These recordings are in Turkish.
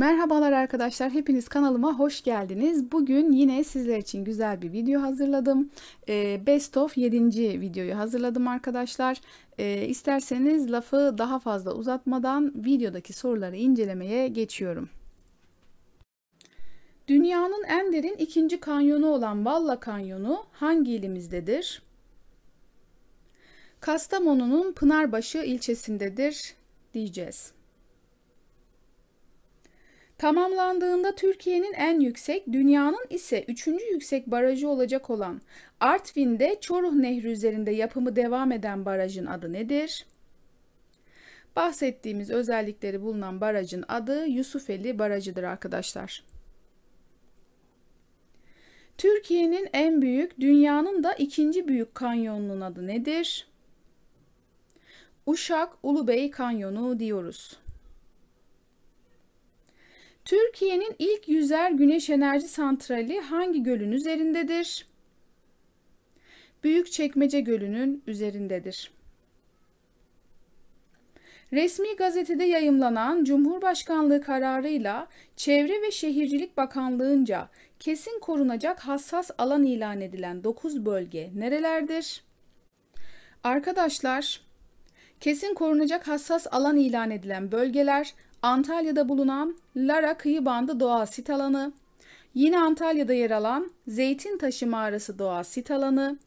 Merhabalar arkadaşlar, hepiniz kanalıma hoş geldiniz. Bugün yine sizler için güzel bir video hazırladım. Ee, best of 7. videoyu hazırladım arkadaşlar. Ee, isterseniz lafı daha fazla uzatmadan videodaki soruları incelemeye geçiyorum. Dünyanın en derin ikinci kanyonu olan Valla Kanyonu hangi ilimizdedir? Kastamonu'nun Pınarbaşı ilçesindedir diyeceğiz. Tamamlandığında Türkiye'nin en yüksek, dünyanın ise üçüncü yüksek barajı olacak olan Artvin'de Çoruh Nehri üzerinde yapımı devam eden barajın adı nedir? Bahsettiğimiz özellikleri bulunan barajın adı Yusufeli Barajı'dır arkadaşlar. Türkiye'nin en büyük, dünyanın da ikinci büyük kanyonunun adı nedir? Uşak Ulubey Kanyonu diyoruz. Türkiye'nin ilk yüzer güneş enerji santrali hangi gölün üzerindedir? Büyükçekmece Gölü'nün üzerindedir. Resmi gazetede yayımlanan Cumhurbaşkanlığı kararıyla Çevre ve Şehircilik Bakanlığı'nca kesin korunacak hassas alan ilan edilen 9 bölge nerelerdir? Arkadaşlar, kesin korunacak hassas alan ilan edilen bölgeler Antalya'da bulunan Lara Kıyı Bandı Doğa Sit Alanı, yine Antalya'da yer alan Zeytin Taşı Mağarası Doğa Sit Alanı,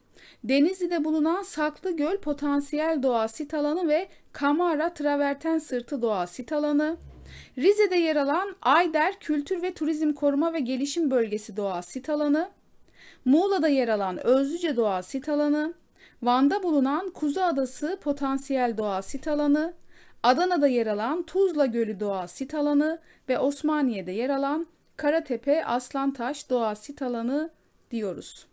Denizli'de bulunan Saklı Göl Potansiyel Doğa Sit Alanı ve Kamara Traverten Sırtı Doğa Sit Alanı, Rize'de yer alan Ayder Kültür ve Turizm Koruma ve Gelişim Bölgesi Doğa Sit Alanı, Muğla'da yer alan Özlüce Doğa Sit Alanı, Van'da bulunan Kuzu Adası Potansiyel Doğa Sit Alanı, Adana'da yer alan Tuzla Gölü Doğa Sit Alanı ve Osmaniye'de yer alan Karatepe Aslantaş Doğa Sit Alanı diyoruz.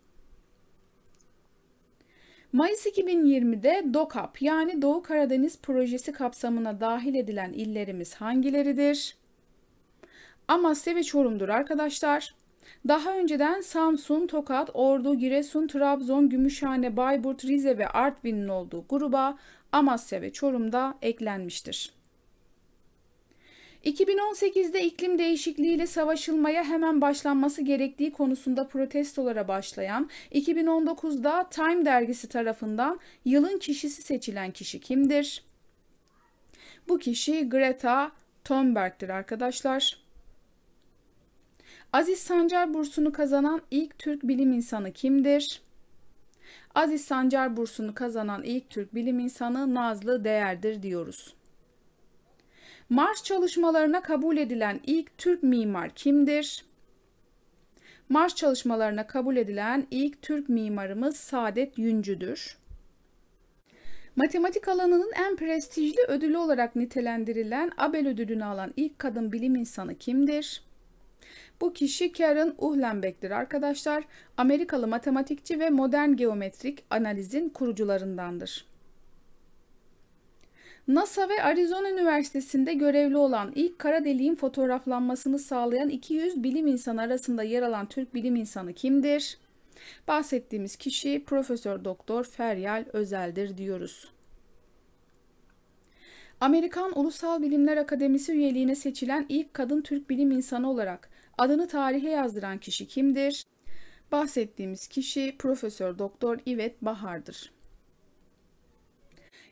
Mayıs 2020'de DOKAP yani Doğu Karadeniz Projesi kapsamına dahil edilen illerimiz hangileridir? Amasya ve Çorum'dur arkadaşlar. Daha önceden Samsun, Tokat, Ordu, Giresun, Trabzon, Gümüşhane, Bayburt, Rize ve Artvin'in olduğu gruba Amasya ve Çorum'da eklenmiştir. 2018'de iklim değişikliğiyle savaşılmaya hemen başlanması gerektiği konusunda protestolara başlayan, 2019'da Time dergisi tarafından yılın kişisi seçilen kişi kimdir? Bu kişi Greta Thunberg'tir arkadaşlar. Aziz Sancar bursunu kazanan ilk Türk bilim insanı kimdir? Aziz Sancar bursunu kazanan ilk Türk bilim insanı Nazlı Değer'dir diyoruz. Mars çalışmalarına kabul edilen ilk Türk mimar kimdir? Mars çalışmalarına kabul edilen ilk Türk mimarımız Saadet Yüncü'dür. Matematik alanının en prestijli ödülü olarak nitelendirilen Abel ödülünü alan ilk kadın bilim insanı kimdir? Bu kişi Karen Uhlenbeck'tir arkadaşlar. Amerikalı matematikçi ve modern geometrik analizin kurucularındandır. NASA ve Arizona Üniversitesi'nde görevli olan ilk kara deliğin fotoğraflanmasını sağlayan 200 bilim insanı arasında yer alan Türk bilim insanı kimdir? Bahsettiğimiz kişi Profesör Doktor Feryal Özel'dir diyoruz. Amerikan Ulusal Bilimler Akademisi üyeliğine seçilen ilk kadın Türk bilim insanı olarak adını tarihe yazdıran kişi kimdir? Bahsettiğimiz kişi Profesör Doktor İvet Bahar'dır.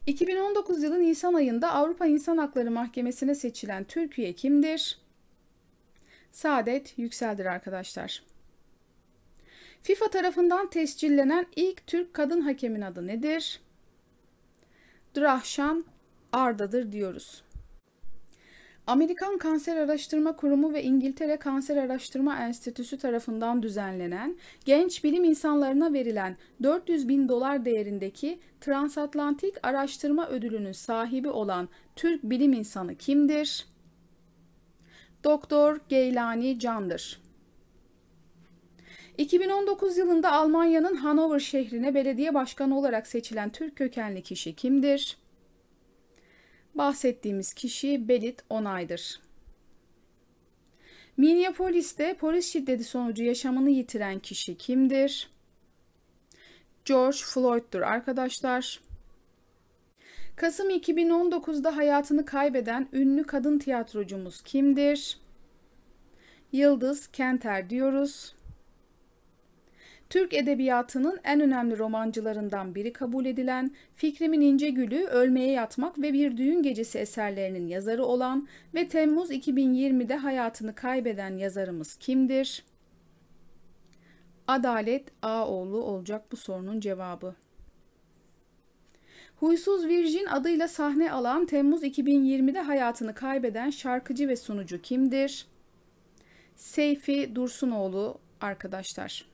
2019 yılı Nisan ayında Avrupa İnsan Hakları Mahkemesi'ne seçilen Türkiye kimdir? Saadet Yüksel'dir arkadaşlar. FIFA tarafından tescillenen ilk Türk kadın hakemin adı nedir? Drahşan Arda'dır diyoruz. Amerikan Kanser Araştırma Kurumu ve İngiltere Kanser Araştırma Enstitüsü tarafından düzenlenen genç bilim insanlarına verilen 400 bin dolar değerindeki Transatlantik Araştırma Ödülü'nün sahibi olan Türk bilim insanı kimdir? Doktor Geylani Can'dır. 2019 yılında Almanya'nın Hanover şehrine belediye başkanı olarak seçilen Türk kökenli kişi kimdir? Bahsettiğimiz kişi Belit Onay'dır. Minneapolis'te polis şiddeti sonucu yaşamını yitiren kişi kimdir? George Floyd'dur arkadaşlar. Kasım 2019'da hayatını kaybeden ünlü kadın tiyatrocumuz kimdir? Yıldız Kenter diyoruz. Türk edebiyatının en önemli romancılarından biri kabul edilen, Fikrimin İnce Gülü, Ölmeye Yatmak ve Bir Düğün Gecesi eserlerinin yazarı olan ve Temmuz 2020'de hayatını kaybeden yazarımız kimdir? Adalet Ağoğlu olacak bu sorunun cevabı. Huysuz Virgin adıyla sahne alan Temmuz 2020'de hayatını kaybeden şarkıcı ve sunucu kimdir? Seyfi Dursunoğlu arkadaşlar.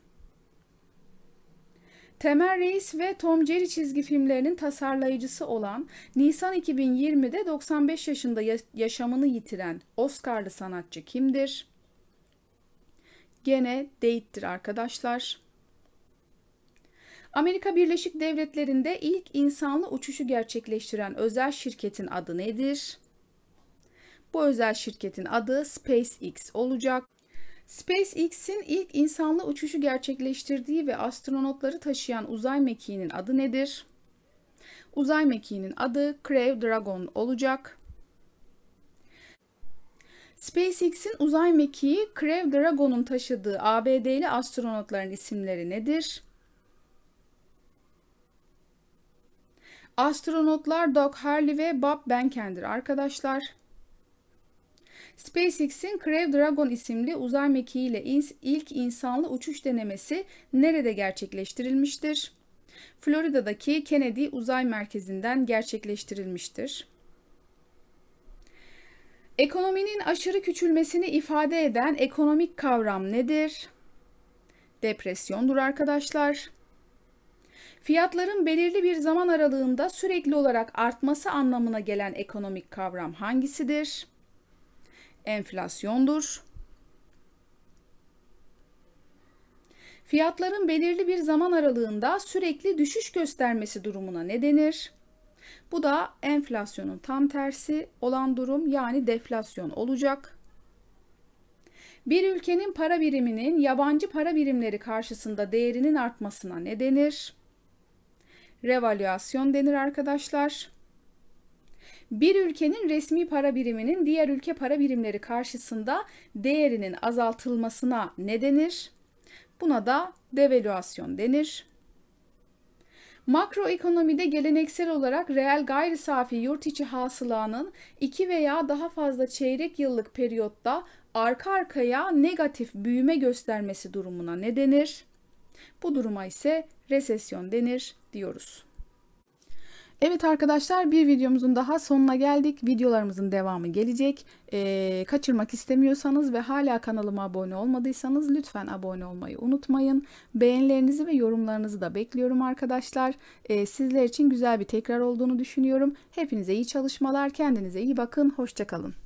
Temel Reis ve Tom Jerry çizgi filmlerinin tasarlayıcısı olan, Nisan 2020'de 95 yaşında yaşamını yitiren Oscar'lı sanatçı kimdir? Gene Date'tir arkadaşlar. Amerika Birleşik Devletleri'nde ilk insanlı uçuşu gerçekleştiren özel şirketin adı nedir? Bu özel şirketin adı SpaceX olacak. SpaceX'in ilk insanlı uçuşu gerçekleştirdiği ve astronotları taşıyan uzay mekiğinin adı nedir? Uzay mekiğinin adı Crew Dragon olacak. SpaceX'in uzay mekiği Crew Dragon'un taşıdığı ABD'li astronotların isimleri nedir? Astronotlar Doug Harley ve Bob Benkendir arkadaşlar. SpaceX'in Crew Dragon isimli uzay mekiğiyle ilk insanlı uçuş denemesi nerede gerçekleştirilmiştir? Florida'daki Kennedy Uzay Merkezi'nden gerçekleştirilmiştir. Ekonominin aşırı küçülmesini ifade eden ekonomik kavram nedir? Depresyondur arkadaşlar. Fiyatların belirli bir zaman aralığında sürekli olarak artması anlamına gelen ekonomik kavram hangisidir? enflasyondur. Fiyatların belirli bir zaman aralığında sürekli düşüş göstermesi durumuna ne denir? Bu da enflasyonun tam tersi olan durum yani deflasyon olacak. Bir ülkenin para biriminin yabancı para birimleri karşısında değerinin artmasına ne denir? Revalüasyon denir arkadaşlar bir ülkenin resmi para biriminin diğer ülke para birimleri karşısında değerinin azaltılmasına ne denir? Buna da devalüasyon denir. Makroekonomide geleneksel olarak reel gayri safi yurt içi hasılanın iki veya daha fazla çeyrek yıllık periyotta arka arkaya negatif büyüme göstermesi durumuna ne denir? Bu duruma ise resesyon denir diyoruz. Evet arkadaşlar bir videomuzun daha sonuna geldik. Videolarımızın devamı gelecek. Ee, kaçırmak istemiyorsanız ve hala kanalıma abone olmadıysanız lütfen abone olmayı unutmayın. Beğenilerinizi ve yorumlarınızı da bekliyorum arkadaşlar. Ee, sizler için güzel bir tekrar olduğunu düşünüyorum. Hepinize iyi çalışmalar, kendinize iyi bakın, hoşçakalın.